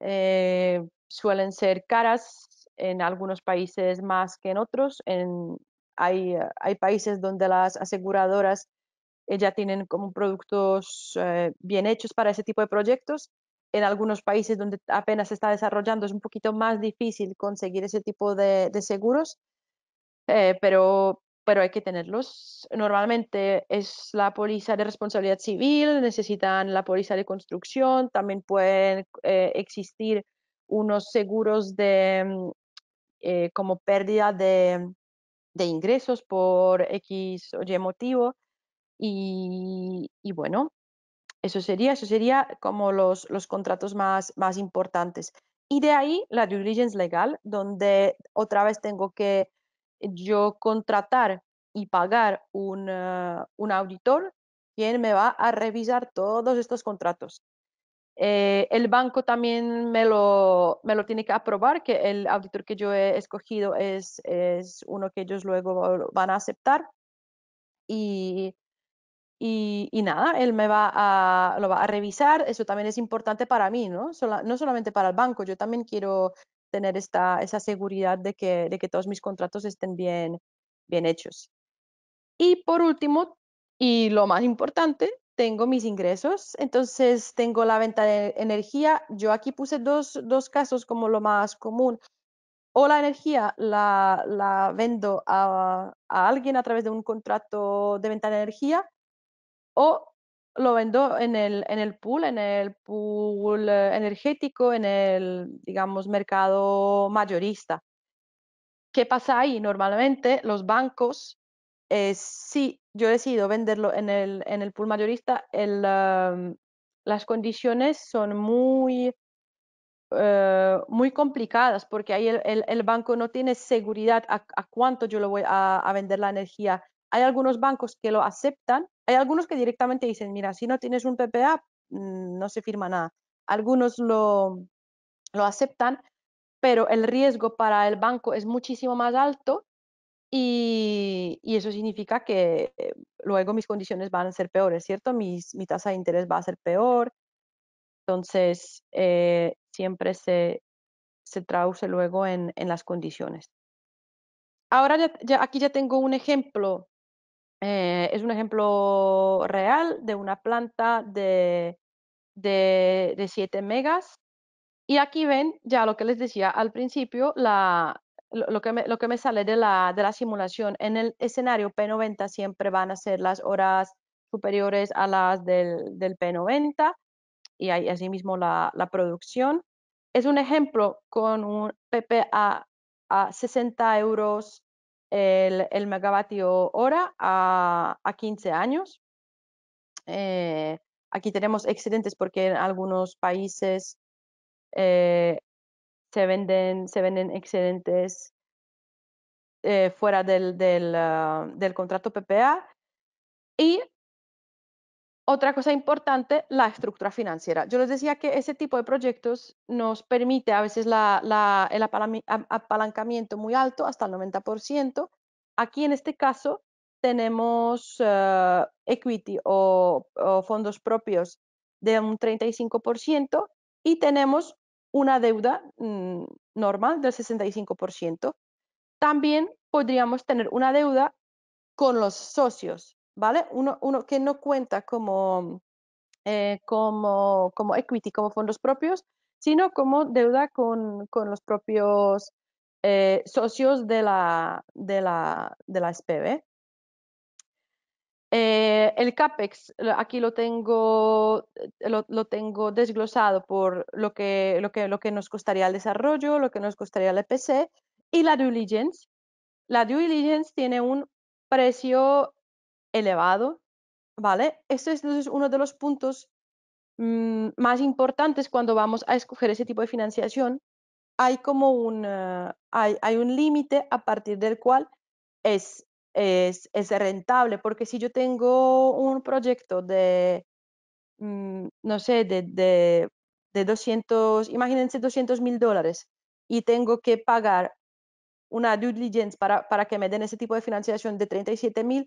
eh, suelen ser caras en algunos países más que en otros. En, hay, países donde las aseguradoras eh, ya tienen como productos bien hechos para ese tipo de proyectos en algunos países donde apenas se está desarrollando es un poquito más difícil conseguir ese tipo de, de seguros, eh, pero, pero hay que tenerlos. Normalmente es la póliza de responsabilidad civil, necesitan la póliza de construcción, también pueden eh, existir unos seguros de mm, eh, como pérdida de, de, ingresos por X o Y motivo. y bueno, eso sería, eso sería como los, contratos más, más importantes. Y de ahí la due diligence legal, donde otra vez tengo que yo contratar y pagar un, eh, auditor quien me va a revisar todos estos contratos. Eh, el banco también me lo, me lo tiene que aprobar, que el auditor que yo he escogido es, es uno que ellos luego van a aceptar. Y, y, nada, él me va a, lo va a revisar, eso también es importante para mí, ¿no? no solamente para el banco, yo también quiero tener esta, esa seguridad de que, de que todos mis contratos estén bien, bien hechos. Y por último, y lo más importante, tengo mis ingresos, entonces tengo la venta de energía, yo aquí puse dos, dos casos como lo más común, o la energía la, la vendo a, a alguien a través de un contrato de venta de energía, o lo vendo en el, pool, en el pool eh, energético, en el, digamos, mercado mayorista. ¿Qué pasa ahí? Normalmente los bancos, eh, si yo decido venderlo en el, pool mayorista, las condiciones son muy, eh, muy complicadas porque ahí el, banco no tiene seguridad a, a cuánto yo lo voy a vender la energía hay algunos bancos que lo aceptan, hay algunos que directamente dicen, mira, si no tienes un PPA, mm, no se firma nada. Algunos lo, lo aceptan, pero el riesgo para el banco es muchísimo más alto y, eso significa que eh, luego mis condiciones van a ser peores, ¿cierto? mi tasa de interés va a ser peor. Entonces, eh, siempre se, se, traduce luego en, las condiciones. Ahora aquí ya tengo un ejemplo eh, es un ejemplo real de una planta de, de, de 7 megas. Y aquí ven ya lo que les decía al principio, la, lo que, me, lo que me, sale de la, de la, simulación en el escenario P90 siempre van a ser las horas superiores a las del, del P90 y ahí asimismo la, la, producción. Es un ejemplo con un PPA a 60 euros el, megavatio hora a, 15 años. Eh, aquí tenemos excedentes porque en algunos países eh, se, venden, se venden excedentes eh, fuera del, del, ah, contrato PPA. Y otra cosa importante, la estructura financiera. Yo les decía que ese tipo de proyectos nos permite a veces el apalancamiento muy alto, hasta el 90%. Aquí en este caso tenemos eh, equity o, fondos propios de un 35% y tenemos una deuda mm, normal del 65%. También podríamos tener una deuda con los socios ¿vale? Uno, que no cuenta eh, como, como, equity, como fondos propios, sino como deuda con, los propios eh, socios de la, de la, SPV. Eh, el CAPEX, aquí lo tengo, lo, tengo desglosado por lo que, lo, que, lo que nos costaría el desarrollo, lo que nos costaría el EPC y la due diligence. La due diligence tiene un precio elevado, ¿vale? Esto es uno de los puntos mm, más importantes cuando vamos a escoger ese tipo de financiación. Hay como un, eh, hay, un límite a partir del cual es, es, rentable, porque si yo tengo un proyecto de, mm, no sé, de, 200, imagínense 200 mil dólares y tengo que pagar una due diligence para, para, que me den ese tipo de financiación de 37 mil,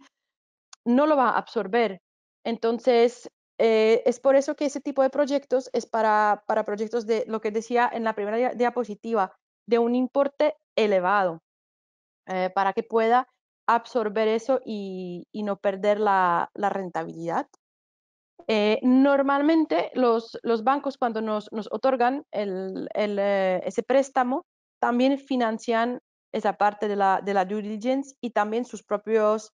no lo va a absorber. Entonces, eh, es por eso que ese tipo de proyectos es para, para proyectos de lo que decía en la primera diapositiva, de un importe elevado, eh, para que pueda absorber eso y, no perder la, rentabilidad. Eh, normalmente los, los, bancos cuando nos, otorgan ese préstamo también financian esa parte de la, de la due diligence y también sus propios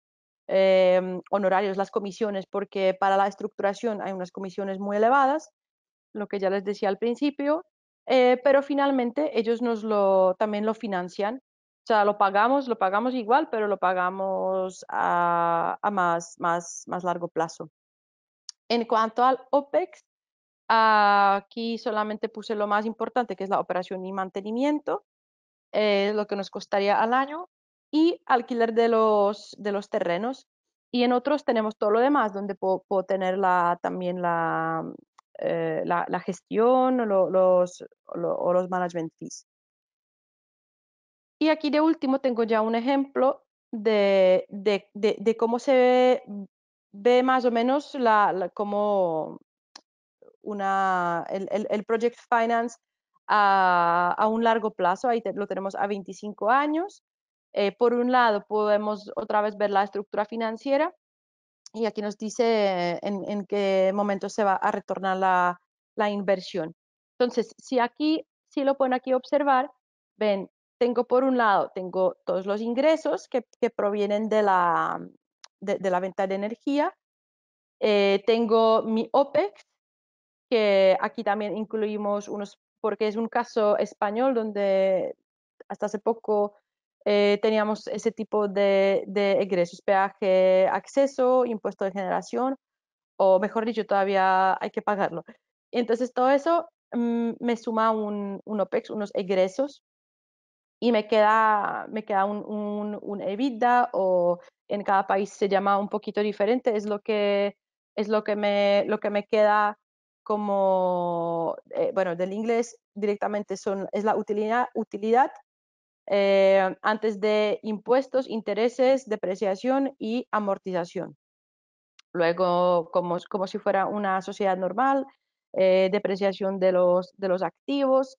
Em, honorarios, las comisiones, porque para la estructuración hay unas comisiones muy elevadas, lo que ya les decía al principio, eh, pero finalmente ellos nos lo, también lo financian. O sea, lo pagamos, lo pagamos igual, pero lo pagamos a, más, más, más largo plazo. En cuanto al OPEX, aquí solamente puse lo más importante, que es la operación y mantenimiento, eh, lo que nos costaría al año y alquiler de los, de los terrenos. Y en otros tenemos todo lo demás, donde puedo, tener la, también la, eh, la, gestión o los, o los management fees. Y aquí de último tengo ya un ejemplo de, de, de, cómo se ve, más o menos la, como una, el, el, Project Finance a, a, un largo plazo. Ahí lo tenemos a 25 años. Eh, por un lado, podemos otra vez ver la estructura financiera y aquí nos dice en, qué momento se va a retornar la, inversión. Entonces, si aquí, si lo ponen aquí observar, ven, tengo por un lado, tengo todos los ingresos que, provienen de la, de, la venta de energía, eh, tengo mi OPEX, que aquí también incluimos unos, porque es un caso español donde hasta hace poco eh, teníamos ese tipo de, egresos, peaje, acceso, impuesto de generación, o mejor dicho, todavía hay que pagarlo. Entonces, todo eso mm, me suma un, OPEX, unos egresos, y me queda, me queda un, un, EBITDA, o en cada país se llama un poquito diferente, es lo que, es lo que, me, lo que me queda como, eh, bueno, del inglés directamente son, es la utilidad, utilidad eh, antes de impuestos, intereses, depreciación y amortización. Luego, como, como si fuera una sociedad normal, eh, depreciación de los, de los activos,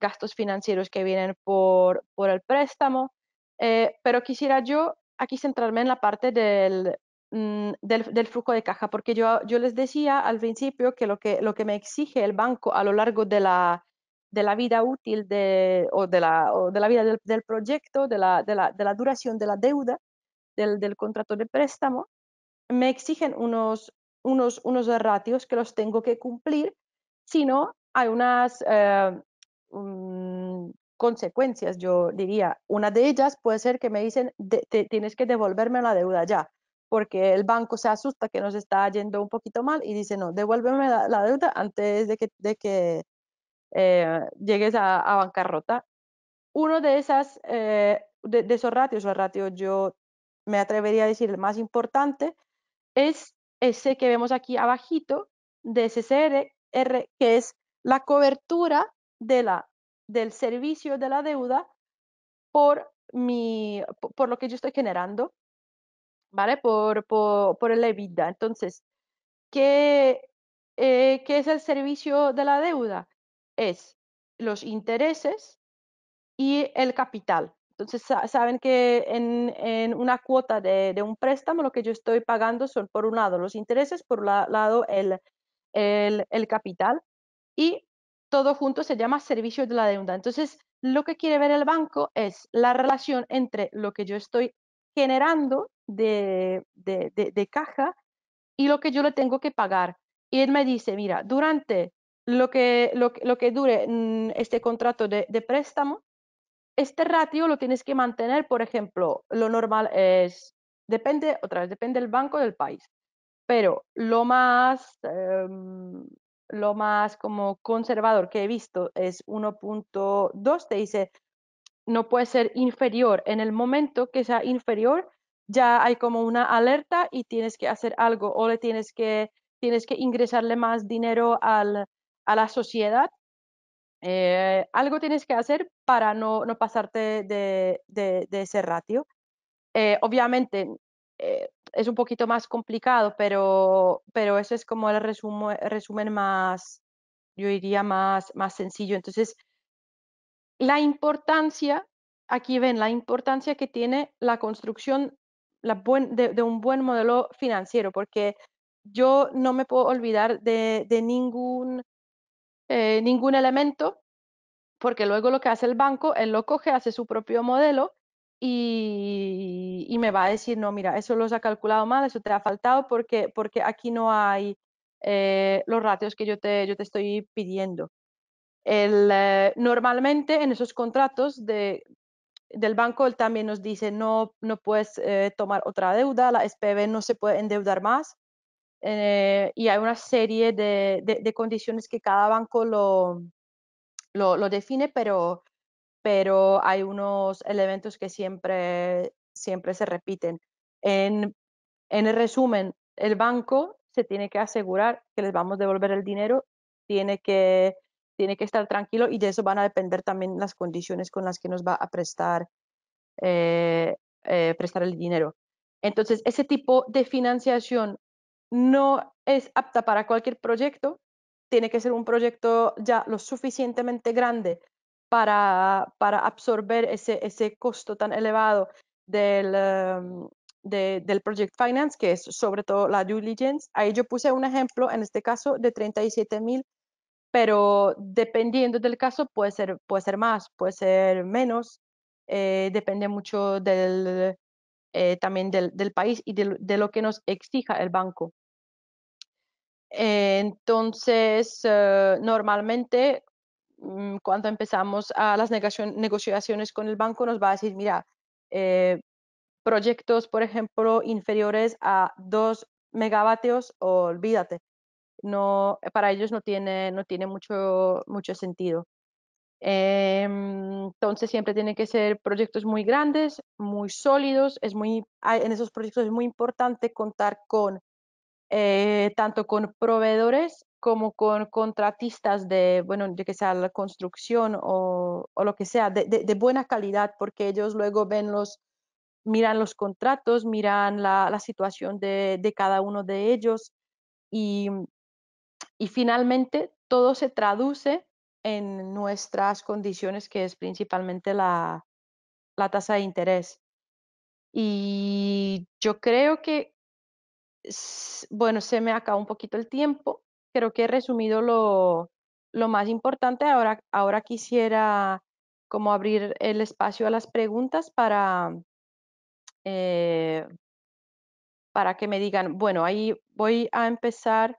gastos financieros que vienen por, por el préstamo. Eh, pero quisiera yo aquí centrarme en la parte del, mm, del, del, flujo de caja, porque yo, yo les decía al principio que lo, que lo que me exige el banco a lo largo de la, de la vida útil de, o, de la, vida del, proyecto, de la, de, la, duración de la deuda, del, contrato de préstamo, me exigen unos, unos, unos ratios que los tengo que cumplir, si no hay unas eh, consecuencias, yo diría. Una de ellas puede ser que me dicen, tienes que devolverme la deuda ya, porque el banco se asusta que nos está yendo un poquito mal y dice, no, devuélveme la, la deuda antes de que, de que, eh, llegues a, bancarrota. Uno de, esas, eh, de, esos ratios, el ratio yo me atrevería a decir el más importante, es ese que vemos aquí abajito de r que es la cobertura de la, del servicio de la deuda por, mi, por lo que yo estoy generando, ¿vale? Por, por, por el EBITDA. Entonces, ¿qué, eh, ¿qué es el servicio de la deuda? es los intereses y el capital. Entonces, saben que en, una cuota de, un préstamo lo que yo estoy pagando son, por un lado, los intereses, por un lado, el, el, capital y todo junto se llama servicio de la deuda. Entonces, lo que quiere ver el banco es la relación entre lo que yo estoy generando de, de caja y lo que yo le tengo que pagar. Y él me dice, mira, durante lo que, lo, lo que dure mm, este contrato de, préstamo, este ratio lo tienes que mantener, por ejemplo, lo normal es, depende, otra vez, depende del banco del país, pero lo más, em, lo más como conservador que he visto es 1.2, te dice, no puede ser inferior. En el momento que sea inferior, ya hay como una alerta y tienes que hacer algo o le tienes que, tienes que ingresarle más dinero al, la sociedad, eh, algo tienes que hacer para no, pasarte de, ese ratio. Eh, obviamente eh, es un poquito más complicado, pero, pero eso es como el resumen más, yo diría, más, más sencillo. Entonces, la importancia, aquí ven la importancia que tiene la construcción la de, un buen modelo financiero, porque yo no me puedo olvidar de ningún eh, ningún elemento, porque luego lo que hace el banco, él lo coge, hace su propio modelo y, me va a decir, no, mira, eso los ha calculado mal, eso te ha faltado porque, porque aquí no hay eh, los ratios que yo te, yo te estoy pidiendo. Eh, normalmente en esos contratos de, del banco él también nos dice, no, no puedes tomar otra deuda, la SPV no se puede endeudar más, eh, y hay una serie de, de, condiciones que cada banco lo, lo, define, pero, pero hay unos elementos que siempre, siempre se repiten. En, en, el resumen, el banco se tiene que asegurar que les vamos a devolver el dinero, tiene que, tiene que estar tranquilo y de eso van a depender también las condiciones con las que nos va a prestar, eh, eh, prestar el dinero. Entonces, ese tipo de financiación no es apta para cualquier proyecto, tiene que ser un proyecto ya lo suficientemente grande para, para absorber ese, ese, costo tan elevado del, em, del project finance, que es sobre todo la due diligence. Ahí yo puse un ejemplo, en este caso, de 37 mil, pero dependiendo del caso puede ser, puede ser más, puede ser menos, eh, depende mucho del, eh, también del, país y de, lo que nos exija el banco. Eh, entonces, eh, normalmente, mm, cuando empezamos a las negociaciones con el banco, nos va a decir, mira, eh, proyectos, por ejemplo, inferiores a 2 megavatios, olvídate. No, para ellos no tiene, no tiene mucho, mucho sentido. entonces siempre tienen que ser proyectos muy grandes, muy sólidos. Es muy, en esos proyectos es muy importante contar con eh, tanto con proveedores como con contratistas de, bueno, yo que sea la construcción o, o lo que sea, de, de, de, buena calidad, porque ellos luego ven los, miran los contratos, miran la, la situación de, de, cada uno de ellos y, y finalmente todo se traduce en nuestras condiciones, que es principalmente la, la tasa de interés. Y yo creo que bueno, se me acaba un poquito el tiempo. Creo que he resumido lo, más importante. Ahora, ahora quisiera como abrir el espacio a las preguntas para, eh, para que me digan, bueno, ahí voy a empezar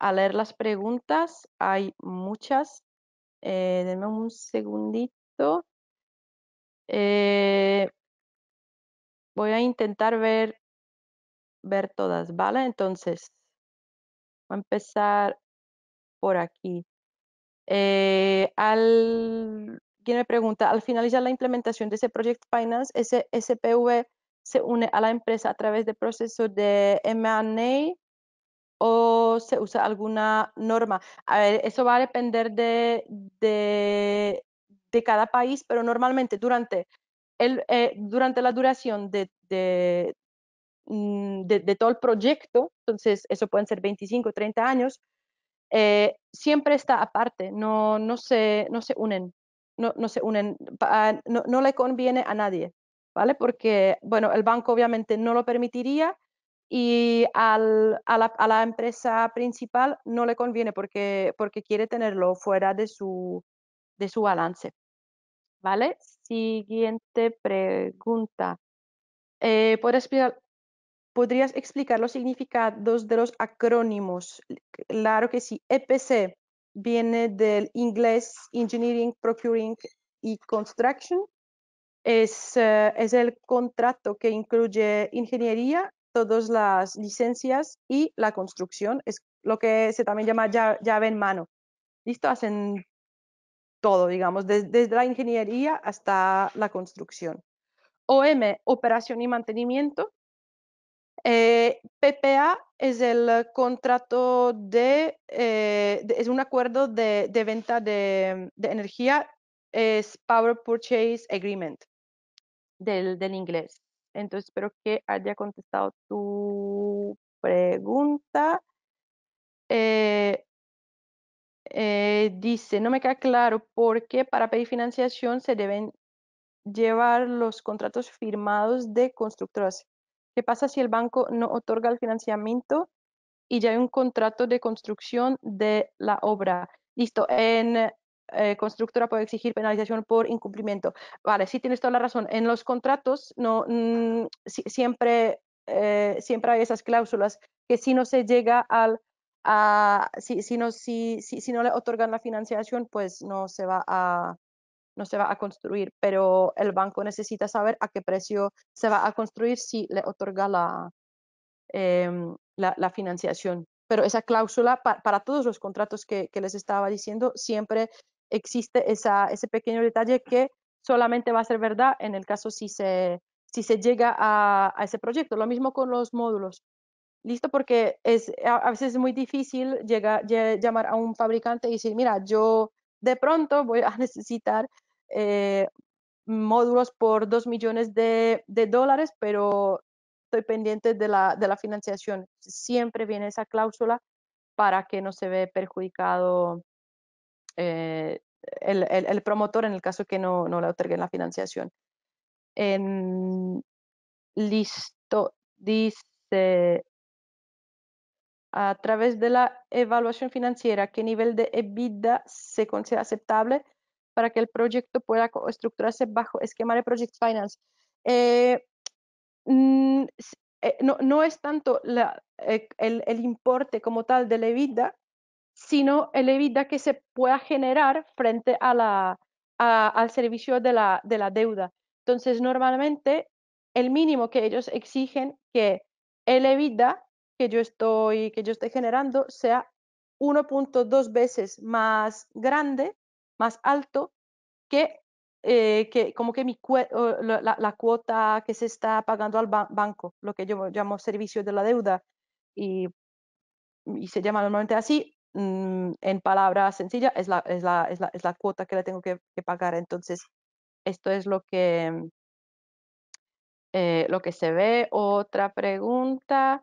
a leer las preguntas. Hay muchas. Eh, denme un segundito. Eh, voy a intentar ver ver todas, ¿vale? Entonces, voy a empezar por aquí. Eh, al, me pregunta, al finalizar la implementación de ese Project Finance, ese SPV se une a la empresa a través del proceso de M&A e o se usa alguna norma. A ver, eso va a depender de, de, cada país, pero normalmente durante, el, eh, durante la duración de, Mm, de, todo el proyecto, entonces eso pueden ser 25, 30 años, eh, siempre está aparte, no, no, se, no se unen, no, no se unen, ah, no, no, le conviene a nadie, ¿vale? Porque, bueno, el banco obviamente no lo permitiría y al, a, la, a, la, empresa principal no le conviene porque, porque quiere tenerlo fuera de su, de su balance, ¿vale? Siguiente pregunta. Eh, ¿Puedes explicar, ¿Podrías explicar los significados de los acrónimos? Claro que sí. EPC viene del inglés Engineering, Procuring y Construction. Eh, es, el contrato que incluye ingeniería, todas las licencias y la construcción. Es lo que se también llama llave en mano. ¿Listo? Hacen todo, digamos, desde la ingeniería hasta la construcción. OM, operación y mantenimiento, eh, PPA es el contrato eh, de, es un acuerdo de, venta de, energía, es Power Purchase Agreement del, inglés. Entonces, espero que haya contestado tu pregunta. Eh, dice, no me queda claro por qué para pedir financiación se deben llevar los contratos firmados de constructoras. ¿Qué pasa si el banco no otorga el financiamiento y ya hay un contrato de construcción de la obra? Listo, en eh, constructora puede exigir penalización por incumplimiento. Vale, sí tienes toda la razón. En los contratos mm, siempre, eh, siempre hay esas cláusulas que si no se llega al si, no, si, si, no le otorgan la financiación, pues no se va a, no se va a construir, pero el banco necesita saber a qué precio se va a construir si le otorga la, em, la, financiación. Pero esa cláusula para todos los contratos que, que, les estaba diciendo, siempre existe esa, ese pequeño detalle que solamente va a ser verdad en el caso si se, si se llega a, a ese proyecto. Lo mismo con los módulos. Listo, porque es, a, veces es muy difícil llegar, llamar a un fabricante y decir, mira, yo de pronto voy a necesitar eh, módulos por 2 millones de, dólares, pero estoy pendiente de la, financiación. Siempre viene esa cláusula para que no se ve perjudicado eh, el, promotor en el caso que no, le otorguen la financiación. listo, dice, a través de la evaluación financiera, ¿qué nivel de EBITDA se considera aceptable? para que el proyecto pueda estructurarse bajo esquema de Project Finance. Eh, mm, eh, no, no, es tanto eh, el, importe como tal de la EBITDA, sino el EBITDA que se pueda generar frente a la, al servicio de la, de la deuda. Entonces, normalmente, el mínimo que ellos exigen que el EBITDA que yo estoy, que yo estoy generando sea 1.2 veces más grande más alto que, eh, que como que mi la, cuota que se está pagando al banco, lo que yo llamo servicio de la deuda y, y se llama normalmente así, mm, en palabras sencillas, es la, es, la, es, la, cuota que le tengo que, pagar. Entonces, esto es lo que, eh, lo que se ve. Otra pregunta.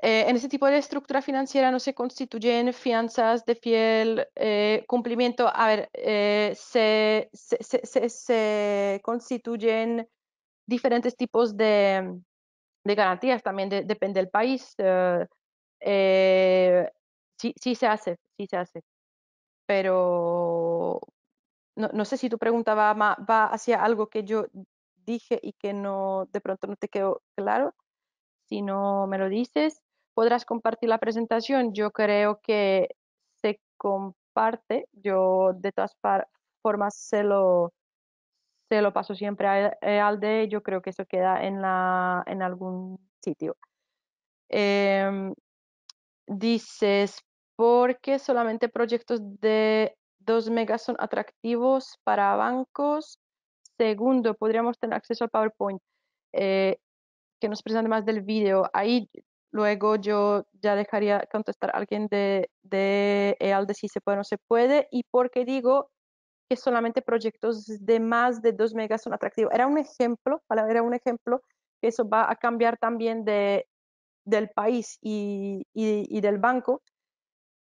Eh, en ese tipo de estructura financiera no se constituyen fianzas de fiel eh, cumplimiento. A ver, eh, se, constituyen diferentes tipos de, garantías, también depende del país. sí, se hace, sí se hace. Pero no, sé si tu pregunta va, va hacia algo que yo dije y que no de pronto no te quedó claro si no me lo dices. Podrás compartir la presentación. Yo creo que se comparte. Yo de todas formas se lo, se lo paso siempre e-, eh, al de, Yo creo que eso queda en, la, en algún sitio. Em, dices, ¿por qué solamente proyectos de 2 megas son atractivos para bancos? Segundo, podríamos tener acceso al PowerPoint. Eh, que nos presenten más del vídeo. Ahí luego yo ya dejaría contestar a alguien de, de si se puede o no se puede y porque digo que solamente proyectos de más de 2 megas son atractivos. Era un ejemplo, ¿vale? era un ejemplo que eso va a cambiar también de, del país y, y, del banco,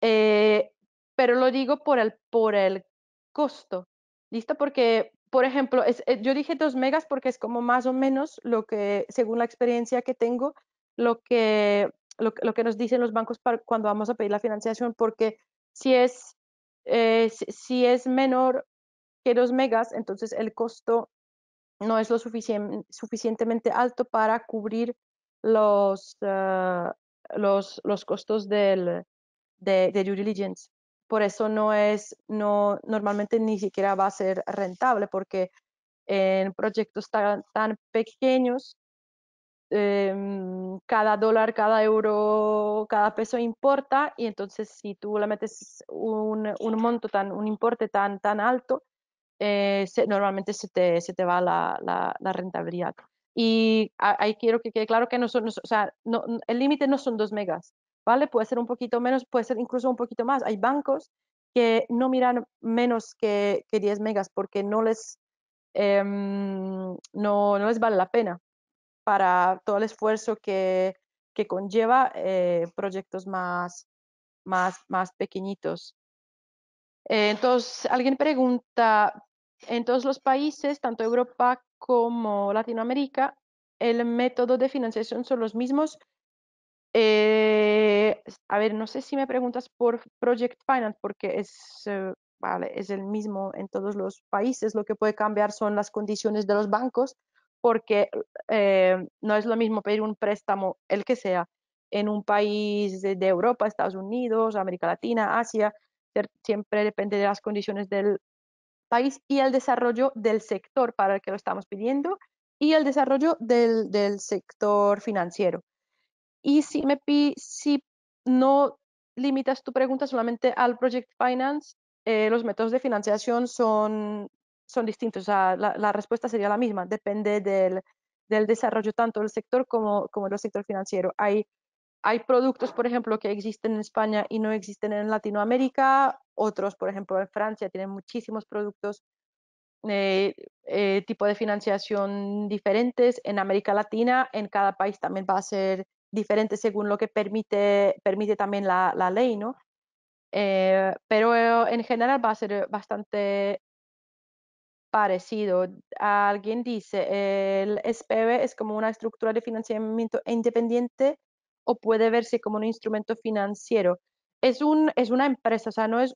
eh, pero lo digo por el, por el costo, ¿listo? Porque por ejemplo, es, eh, yo dije 2 megas porque es como más o menos lo que, según la experiencia que tengo, lo que, lo, que nos dicen los bancos para cuando vamos a pedir la financiación, porque si es, eh, si, es menor que 2 megas, entonces el costo no es lo suficientemente alto para cubrir los, ah, los, los, costos del, de due diligence por eso no es, no, normalmente ni siquiera va a ser rentable, porque en proyectos tan, tan pequeños, eh, cada dólar, cada euro, cada peso importa, y entonces si tú le metes un, un monto tan, un importe tan, tan alto, eh, se, normalmente se te, se te va la, la, rentabilidad. Y ahí quiero que quede claro que no son, o sea, no, el límite no son dos megas, Puede ser un poquito menos, puede ser incluso un poquito más. Hay bancos que no miran menos que, que 10 megas porque no les, em, no, no, les vale la pena para todo el esfuerzo que, que conlleva eh, proyectos más, más, más pequeñitos. entonces, alguien pregunta, en todos los países, tanto Europa como Latinoamérica, el método de financiación son los mismos eh, a ver, no sé si me preguntas por Project Finance, porque es, eh, vale, es el mismo en todos los países. Lo que puede cambiar son las condiciones de los bancos, porque eh, no es lo mismo pedir un préstamo, el que sea, en un país de, Europa, Estados Unidos, América Latina, Asia. Siempre depende de las condiciones del país y el desarrollo del sector para el que lo estamos pidiendo y el desarrollo del sector financiero. Y si, me, si no limitas tu pregunta solamente al Project Finance, eh, los métodos de financiación son, son distintos. O la, respuesta sería la misma. Depende del, desarrollo tanto del sector como, del sector financiero. Hay, hay productos, por ejemplo, que existen en España y no existen en Latinoamérica. Otros, por ejemplo, en Francia tienen muchísimos productos. Eh, eh, tipo de financiación diferentes en América Latina, en cada país también va a ser diferente según lo que permite, permite también la, ley, ¿no? Eh, pero eh, en general va a ser bastante parecido. Alguien dice, el SPV es como una estructura de financiamiento independiente o puede verse como un instrumento financiero. Es, un, es una empresa, o sea, no es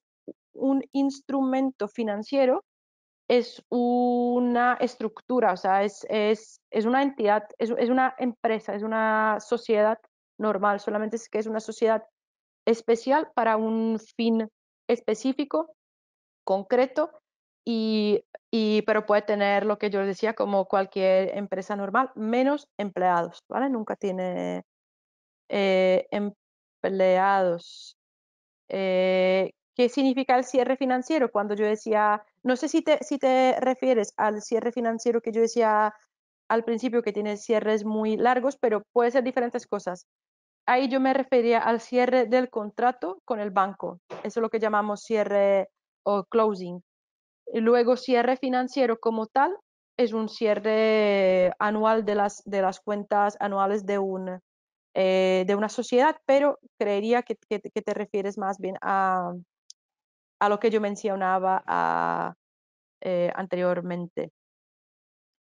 un instrumento financiero, es una estructura, o sea, es, es, es una entidad, es, una empresa, es una sociedad normal, solamente es que es una sociedad especial para un fin específico, concreto, y, pero puede tener lo que yo decía como cualquier empresa normal, menos empleados, ¿vale? Nunca tiene eh, empleados. Eh, ¿Qué significa el cierre financiero? Cuando yo decía no sé si te, refieres al cierre financiero que yo decía al principio, que tiene cierres muy largos, pero puede ser diferentes cosas. Ahí yo me refería al cierre del contrato con el banco. Eso es lo que llamamos cierre o closing. luego cierre financiero como tal es un cierre anual de las, cuentas anuales eh, de, una sociedad, pero creería que te refieres más bien a, a lo que yo mencionaba ah, eh, anteriormente.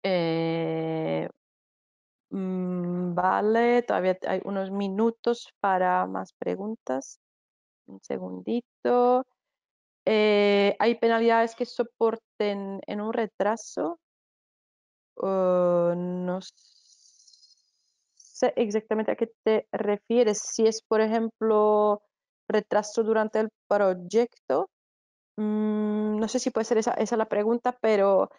Eh, mm, vale, todavía hay unos minutos para más preguntas. Un segundito. Eh, ¿Hay penalidades que soporten en un retraso? Oh, no sé exactamente a qué te refieres. Si es, por ejemplo, retraso durante el proyecto, Mm, no sé si puede ser esa, la pregunta, pero,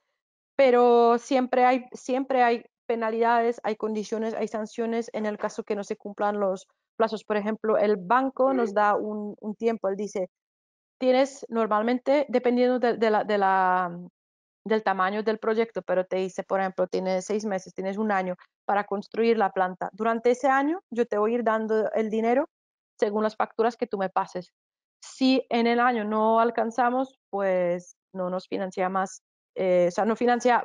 siempre, hay, siempre penalidades, hay condiciones, hay sanciones en el caso que no se cumplan los plazos. Por ejemplo, el banco nos da un, tiempo, él dice, tienes normalmente, dependiendo mm, del tamaño del proyecto, pero te dice, por ejemplo, tienes seis meses, tienes un año para construir la planta. Durante ese año yo te voy a ir dando el dinero según las facturas que tú me pases. Si en el año no alcanzamos, pues no nos financia más, eh, o sea, no financia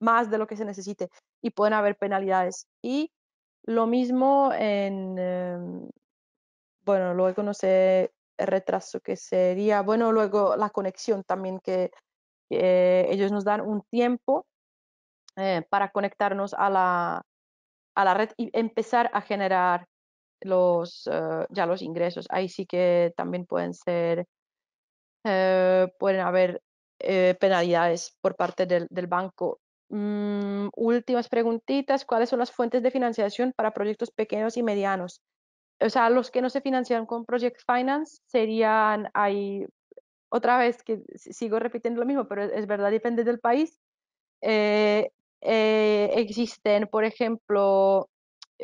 más de lo que se necesite y pueden haber penalidades. Y lo mismo en, em, bueno, luego no sé el retraso que sería, bueno, luego la conexión también que, ellos nos dan un tiempo eh, para conectarnos a la, a la red y empezar a generar los, eh, ya los ingresos. Ahí sí que también pueden ser, eh, pueden haber eh, penalidades por parte del, banco. Mm, últimas preguntitas, ¿cuáles son las fuentes de financiación para proyectos pequeños y medianos? O sea, los que no se financian con Project Finance serían, ahí... otra vez que sigo repitiendo lo mismo, pero es, verdad, depende del país. existen, por ejemplo,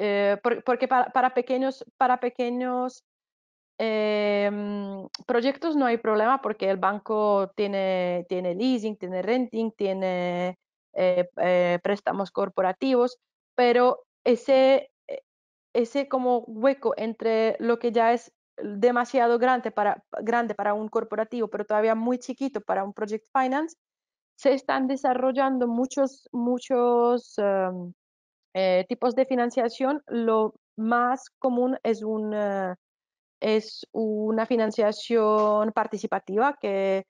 eh, porque para, pequeños, para pequeños em, proyectos no hay problema porque el banco tiene, tiene leasing, tiene renting, tiene eh, eh, préstamos corporativos, pero ese, e, ese como hueco entre lo que ya es demasiado grande para, grande para un corporativo, pero todavía muy chiquito para un project finance, se están desarrollando muchos, muchos em, eh, tipos de financiación, lo más común es una, es una financiación participativa que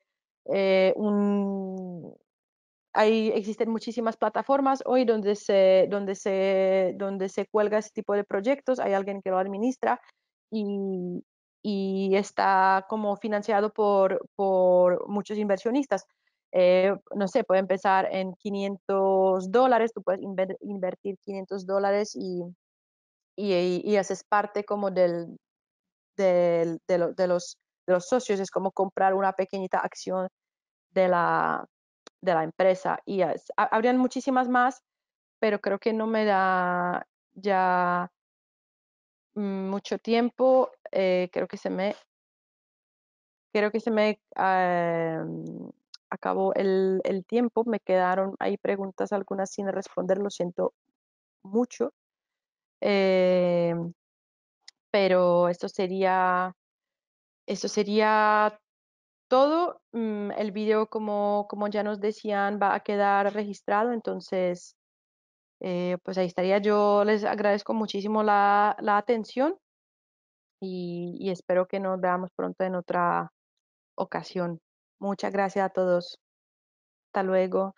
eh, un, hay, existen muchísimas plataformas hoy donde se, donde, se, donde se cuelga ese tipo de proyectos, hay alguien que lo administra y, y está como financiado por, por muchos inversionistas. Eh, no sé, puede empezar en 500 dólares, tú puedes invertir 500 dólares y, y, haces parte como del, de, los, de los socios, es como comprar una pequeñita acción de la, de la empresa. Y habrían muchísimas más, pero creo que no me da ya mucho tiempo, eh, creo que se me, creo que se me, em, acabó el, tiempo, me quedaron ahí preguntas algunas sin responder, lo siento mucho. Eh, pero esto sería, esto sería todo. Mm, el video, como, como ya nos decían, va a quedar registrado, entonces, eh, pues ahí estaría. Yo les agradezco muchísimo la, atención y espero que nos veamos pronto en otra ocasión. Muchas gracias a todos. Hasta luego.